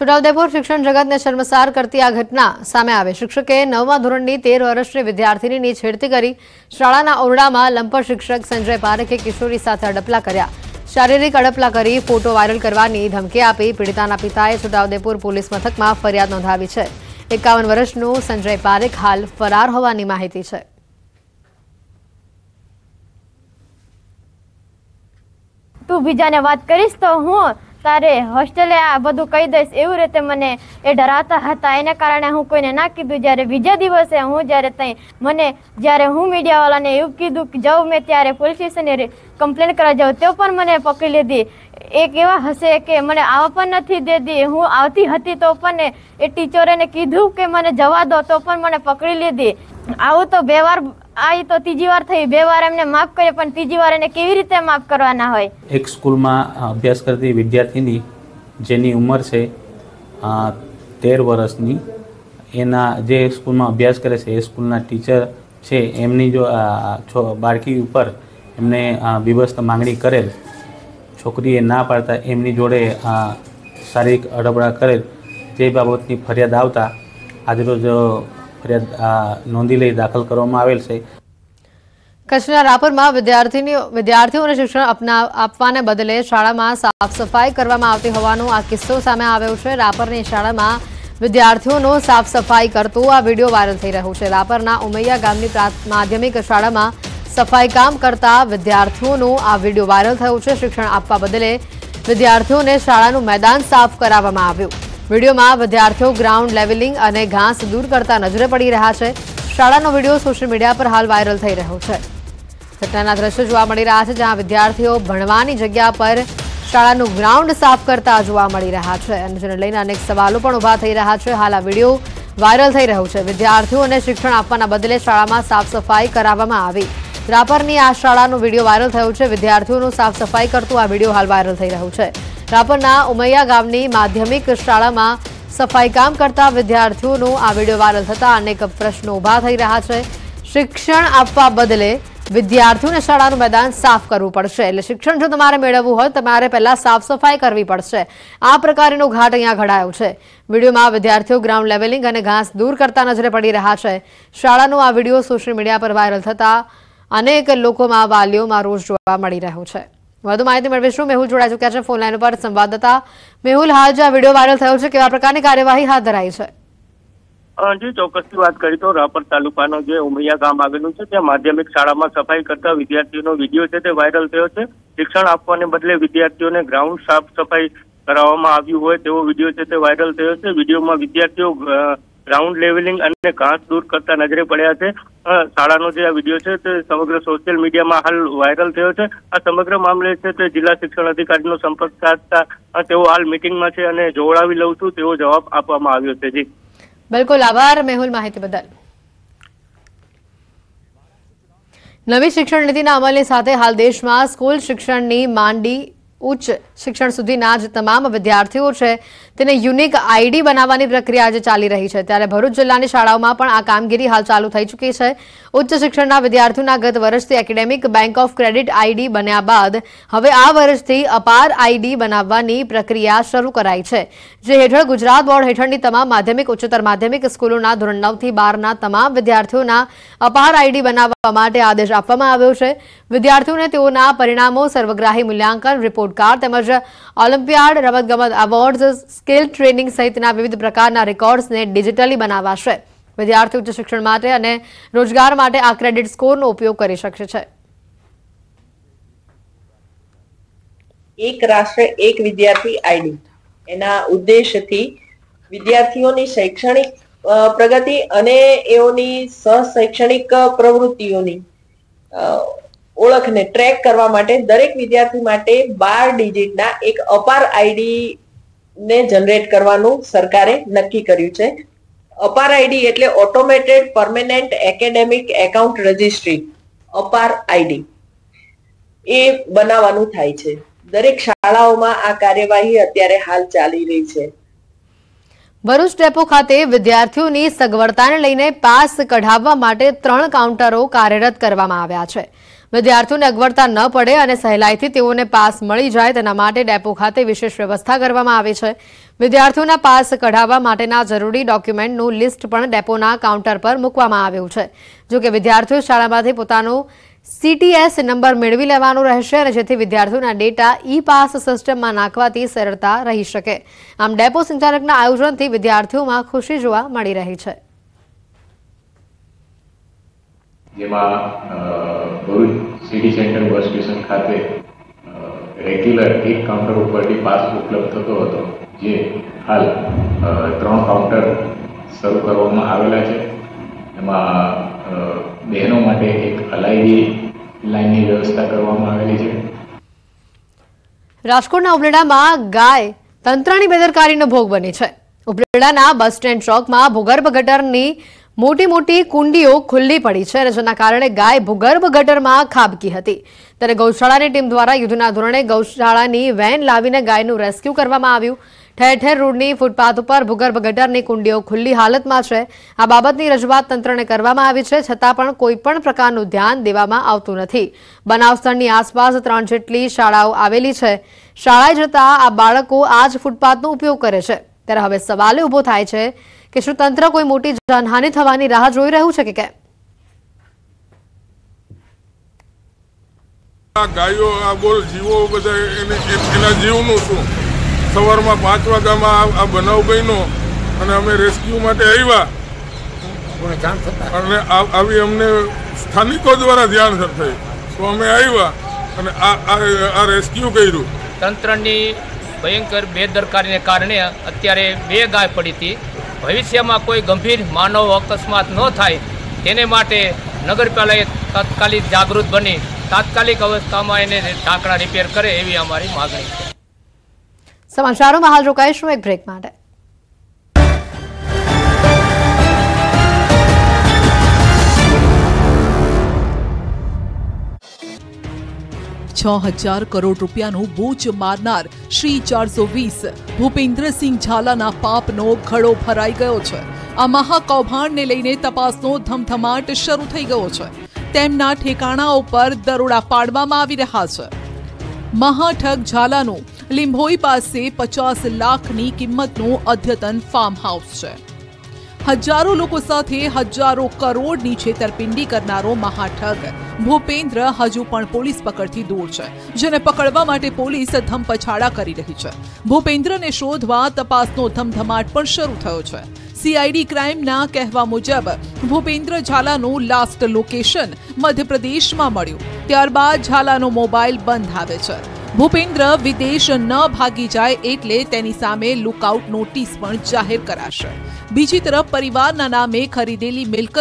છોટાઉદેપુર શિક્ષણ જગતને શર્મસાર કરતી આ ઘટના સામે આવે શિક્ષકે નવમા ધોરણની તેર વર્ષની વિદ્યાર્થીનીની છેડતી કરી શાળાના ઓરડામાં લંપર શિક્ષક સંજય પારેખે કિશોરી સાથે અડપલા કર્યા શારીરિક અડપલા કરી ફોટો વાયરલ કરવાની ધમકી આપી પીડિતાના પિતાએ છોટાઉદેપુર પોલીસ મથકમાં ફરિયાદ નોંધાવી છે એકાવન વર્ષનો સંજય પારેખ હાલ ફરાર હોવાની માહિતી છે તું બીજાને વાત કરીશ તો હું તારે હોસ્ટેલે આ બધું કહી દઈશ એવું રીતે મને એ ડરાતા હતા એના કારણે હું કોઈને ના કીધું જ્યારે બીજા દિવસે હું જ્યારે ત્યાં મને જ્યારે હું મીડિયાવાળાને એવું કીધું કે જાઉં મેં ત્યારે પોલીસ સ્ટેશને કમ્પ્લેન કરવા જાઉં તો પણ મને પકડી લીધી એક એવા હશે કે મને આવવા પણ નથી દેતી હું આવતી હતી તો પણ એ ટીચરોને કીધું કે મને જવા દો તો પણ મને પકડી લીધી આવું તો બે વાર આ તો ત્રીજી વાર થઈ બે વાર એમને માફ કર્યો પણ ત્રીજી વાર એને કેવી રીતે માફ કરવાના હોય એક સ્કૂલમાં અભ્યાસ કરતી વિદ્યાર્થીની જેની ઉંમર છે તેર વર્ષની એના જે સ્કૂલમાં અભ્યાસ કરે છે એ સ્કૂલના ટીચર છે એમની જો બાળકી ઉપર એમને બીભસ્ત માંગણી કરેલ છોકરીએ ના પાડતા એમની જોડે શારીરિક અડબડા કરેલ તે બાબતની ફરિયાદ આવતા આજરોજ ફરિયાદ નોંધી લઈ દાખલ કરવામાં આવેલ છે કચ્છના રાપરમાં વિદ્યાર્થીની વિદ્યાર્થીઓને શિક્ષણ આપવાને બદલે શાળામાં સાફ સફાઈ કરવામાં આવતી હોવાનો આ કિસ્સો સામે આવ્યો છે રાપરની શાળામાં વિદ્યાર્થીઓનો સાફ સફાઈ કરતો આ વિડીયો વાયરલ થઈ રહ્યો છે રાપરના ઉમૈયા ગામની માધ્યમિક શાળામાં સફાઈ કામ કરતા વિદ્યાર્થીઓનો આ વિડીયો વાયરલ થયો છે શિક્ષણ આપવા બદલે વિદ્યાર્થીઓને શાળાનું મેદાન સાફ કરાવવામાં આવ્યું વિડીયોમાં વિદ્યાર્થીઓ ગ્રાઉન્ડ લેવલિંગ અને ઘાસ દૂર કરતા નજરે પડી રહ્યા છે શાળાનો વિડીયો સોશિયલ મીડિયા પર હાલ વાયરલ થઈ રહ્યો છે ઘટનાના દ્રશ્યો જોવા મળી રહ્યા છે જ્યાં વિદ્યાર્થીઓ ભણવાની જગ્યા પર શાળાનું ગ્રાઉન્ડ સાફ કરતા જોવા મળી રહ્યા છે અને જેને લઈને અનેક સવાલો પણ ઊભા થઈ રહ્યા છે હાલ આ વિડીયો વાયરલ થઈ રહ્યો છે વિદ્યાર્થીઓને શિક્ષણ આપવાના બદલે શાળામાં સાફ સફાઈ કરાવવામાં આવી રાપરની આ શાળાનો વિડીયો વાયરલ થયો છે વિદ્યાર્થીઓનું સાફ સફાઈ કરતું આ વિડીયો હાલ વાયરલ થઈ રહ્યો છે રાપરના ઉમૈયા ગામની માધ્યમિક શાળામાં સફાઈ કામ કરતા વિદ્યાર્થીઓનું આ વિડીયો વાયરલ થતા અનેક પ્રશ્નો ઊભા થઈ રહ્યા છે શિક્ષણ આપવા બદલે વિદ્યાર્થીઓને શાળાનું મેદાન સાફ કરવું પડશે એટલે શિક્ષણ જો તમારે મેળવવું હોય તમારે પહેલા સાફ સફાઈ કરવી પડશે આ પ્રકારનો ઘાટ અહીંયા ઘડાયો છે વિડીયોમાં વિદ્યાર્થીઓ ગ્રાઉન્ડ લેવલિંગ અને ઘાસ દૂર કરતા નજરે પડી રહ્યા છે શાળાનો આ વિડીયો સોશિયલ મીડિયા પર વાયરલ થતા અનેક લોકોમાં વાલીઓમાં રોષ જોવા મળી રહ્યો છે વધુ માહિતી મેળવીશું મેહુલ જોડાઈ ચુક્યા છે ફોનલાઈન ઉપર સંવાદદાતા મેહુલ હાલ જે આ વિડીયો વાયરલ થયો છે કેવા પ્રકારની કાર્યવાહી હાથ ધરાઈ છે જી ચોક્કસની વાત કરી તો રાપર તાલુકાનો જે ઉમૈયા ગામ આવેલું છે ત્યાં માધ્યમિક શાળામાં સફાઈ કરતા વિદ્યાર્થીઓનો વિડીયો છે તે વાયરલ થયો છે શિક્ષણ આપવાને બદલે વિદ્યાર્થીઓને ગ્રાઉન્ડ સાફ સફાઈ કરાવવામાં આવ્યું હોય તેવો વિડીયો છે તે વાયરલ થયો છે વિડીયોમાં વિદ્યાર્થીઓ ગ્રાઉન્ડ લેવલિંગ અને ઘાસ દૂર કરતા નજરે પડ્યા છે શાળાનો જે આ વિડીયો છે તે સમગ્ર સોશિયલ મીડિયામાં હાલ વાયરલ થયો છે આ સમગ્ર મામલે છે તે જિલ્લા શિક્ષણ અધિકારીનો સંપર્ક સાધતા તેઓ હાલ મિટિંગમાં છે અને જોવડાવી લઉં છું તેવો જવાબ આપવામાં આવ્યો છે જી બિલકુલ આભાર મેહુલ માહિતી બદલ નવી શિક્ષણ નીતિના અમલની સાથે હાલ દેશમાં સ્કૂલ શિક્ષણની માંડી ઉચ્ચ શિક્ષણ સુધીના જ તમામ વિદ્યાર્થીઓ છે તેને યુનિક આઈડી બનાવવાની પ્રક્રિયા આજે ચાલી રહી છે ત્યારે ભરૂચ જિલ્લાની શાળાઓમાં પણ આ કામગીરી હાલ ચાલુ થઈ ચૂકી છે ઉચ્ચ શિક્ષણના વિદ્યાર્થીઓના ગત વર્ષથી academic bank of credit ID બન્યા બાદ હવે આ વર્ષથી અપાર આઈડી બનાવવાની પ્રક્રિયા શરૂ કરાઈ છે જે હેઠળ ગુજરાત બોર્ડ હેઠળની તમામ માધ્યમિક ઉચ્ચતર માધ્યમિક સ્કૂલોના ધોરણ નવથી બારના તમામ વિદ્યાર્થીઓના અપાર આઈડી બનાવવા માટે આદેશ આપવામાં આવ્યો છે વિદ્યાર્થીઓને તેઓના પરિણામો સર્વગ્રાહી મૂલ્યાંકન રિપોર્ટ કાર્ડ તેમજ ઓલિમ્પિયાડ રમતગમત એવોર્ડ્સ સ્કિલ ટ્રેનિંગ સહિતના વિવિધ પ્રકારના રેકોર્ડ્સને ડિજિટલી બનાવાશે વિદ્યાર્થી ઉચ્ચ શિક્ષણ માટે અને રોજગાર માટે આ ક્રેડિટ સ્કોરનો ઉપયોગ કરી શકશે છે એક રાષ્ટ્ર એક વિદ્યાર્થી આઈડી એના ઉદ્દેશથી વિદ્યાર્થીઓની શૈક્ષણિક પ્રગતિ અને એઓની સહશૈક્ષણિક પ્રવૃત્તિઓની ઓળખને ટ્રેક કરવા માટે દરેક વિદ્યાર્થી માટે બાર ડિજિટના એક અપાર આઈડી ને જનરેટ કરવાનું સરકારે નક્કી કર્યું છે અપાર આઈડી એટલે automated permanent academic account registry Apaar ID એ બનાવવાનું થાય છે દરેક શાળાઓમાં આ કાર્યવાહી અત્યારે હાલ ચાલી રહી છે ભરૂચ ડેપો ખાતે વિદ્યાર્થીઓની સગવડતાને લઈને પાસ કઢાવવા માટે ત્રણ કાઉન્ટરો કાર્યરત કરવામાં આવ્યા છે વિદ્યાર્થીઓને અગવડતા ન પડે અને સહેલાઈથી તેઓને પાસ મળી જાય તેના માટે ડેપો ખાતે વિશેષ વ્યવસ્થા કરવામાં આવી છે વિદ્યાર્થીઓના પાસ કઢાવવા માટેના જરૂરી ડોક્યુમેન્ટનું લિસ્ટ પણ ડેપોના કાઉન્ટર પર મૂકવામાં આવ્યું છે જોકે વિદ્યાર્થીઓ શાળામાંથી પોતાનું સીટીએસ નંબર મેળવી લેવાનો રહેશે અને જેથી વિદ્યાર્થીઓના ડેટા ઈ પાસ સિસ્ટમમાં નાખવાથી સરળતા રહી શકે આમ ડેપો સંચાલકના આયોજનથી વિદ્યાર્થીઓમાં ખુશી જોવા મળી રહી છે જેમાં Bharuch city centre bus station ખાતે રેગ્યુલર એક કાઉન્ટર ઉપરથી પાસ ઉપલબ્ધ થતો હતો જે હાલ ત્રણ કાઉન્ટર શરૂ કરવામાં આવેલા છે એમાં બહેનો માટે એક અલાયદી લાઇનની વ્યવસ્થા કરવામાં આવેલી છે રાજકોટના ઉબલેડામાં ગાય તંત્રની બેદરકારીનો ભોગ બની છે ઉબલેડાના બસ સ્ટેન્ડ ચોકમાં ભૂગર્ભ ગટરની મોટી મોટી કુંડીઓ ખુલ્લી પડી છે અને જેના કારણે ગાય ભૂગર્ભ ગટરમાં ખાબકી હતી ત્યારે ગૌશાળાની ટીમ દ્વારા યુદ્ધના ધોરણે ગૌશાળાની વેન લાવીને ગાયનું રેસ્ક્યુ કરવામાં આવ્યું ઠેર ઠેર રોડની ફૂટપાથ ઉપર ભૂગર્ભ ગટરની કુંડીઓ ખુલ્લી હાલતમાં છે આ બાબતની રજૂઆત તંત્રને કરવામાં આવી છે છતાં પણ કોઈપણ પ્રકારનું ધ્યાન દેવામાં આવતું નથી બનાવ સ્થળની આસપાસ ત્રણ જેટલી શાળાઓ આવેલી છે શાળાએ જતા આ બાળકો આ જ ફૂટપાથનો ઉપયોગ કરે છે ત્યારે હવે સવાલ ઉભો થાય છે કે શું તંત્ર કોઈ મોટી જાનહાનિ થવાની રાહ જોઈ રહ્યું છે કે કેમ ગાયો આ બોલ જીવો બધા એના જીવનું શું સવારમાં પાંચ વાગ્યામાં આ બનાવ બન્યો અને અમે રેસ્ક્યુ માટે આવ્યા અને આવી અમને સ્થાનિકો દ્વારા ધ્યાન થઈ તો અમે આવ્યા અને આ રેસ્ક્યુ કર્યું તંત્રની ભયંકર બેદરકારીને કારણે અત્યારે બે ગાય પડી હતી ભવિષ્યમાં કોઈ ગંભીર માનવ અકસ્માત ન થાય તેને માટે નગરપાલિકાએ તાત્કાલિક જાગૃત બની તાત્કાલિક અવસ્થામાં એને ઢાંકણા રિપેર કરે એવી અમારી માગણી છે સમાચારોમાં હાલ રોકાઈશું એક બ્રેક માટે છ હજાર કરોડ રૂપિયાનું બૂચ મારનાર શ્રી ચારસો વીસ ભૂપેન્દ્રસિંહ ઝાલાના પાપનો ઘડો ભરાઈ ગયો છે આ મહાકૌભાંડને લઈને તપાસનો ધમધમાટ શરૂ થઈ ગયો છે તેમના ઠેકાણા ઉપર દરોડા પાડવામાં આવી રહ્યા છે મહાઠગ ઝાલાનું લિંભોઈ પાસે પચાસ લાખની કિંમતનું અદ્યતન ફાર્મ હાઉસ છે હજારો લોકો સાથે હજારો કરોડની છેતરપિંડી કરનારો મહાઠગ ભૂપેન્દ્ર હજુ પણ પોલીસ પકડથી દૂર છે જેને પકડવા માટે પોલીસ ધમપછાડા કરી રહી છે ભૂપેન્દ્રને શોધવા તપાસનો ધમધમાટ પણ શરૂ થયો છે સીઆઈડી ક્રાઇમના કહેવા મુજબ ભૂપેન્દ્ર ઝાલાનું લાસ્ટ લોકેશન મધ્યપ્રદેશમાં મળ્યું ત્યારબાદ ઝાલાનો મોબાઈલ બંધ આવે છે ભૂપેન્દ્ર વિદેશ ન ભાગી જાય એટલે તેની સામે લુકઆઉટ નોટિસ પણ જાહેર કરાશે બીજી તરફ પરિવારના નામે ખરીદેલી મિલકત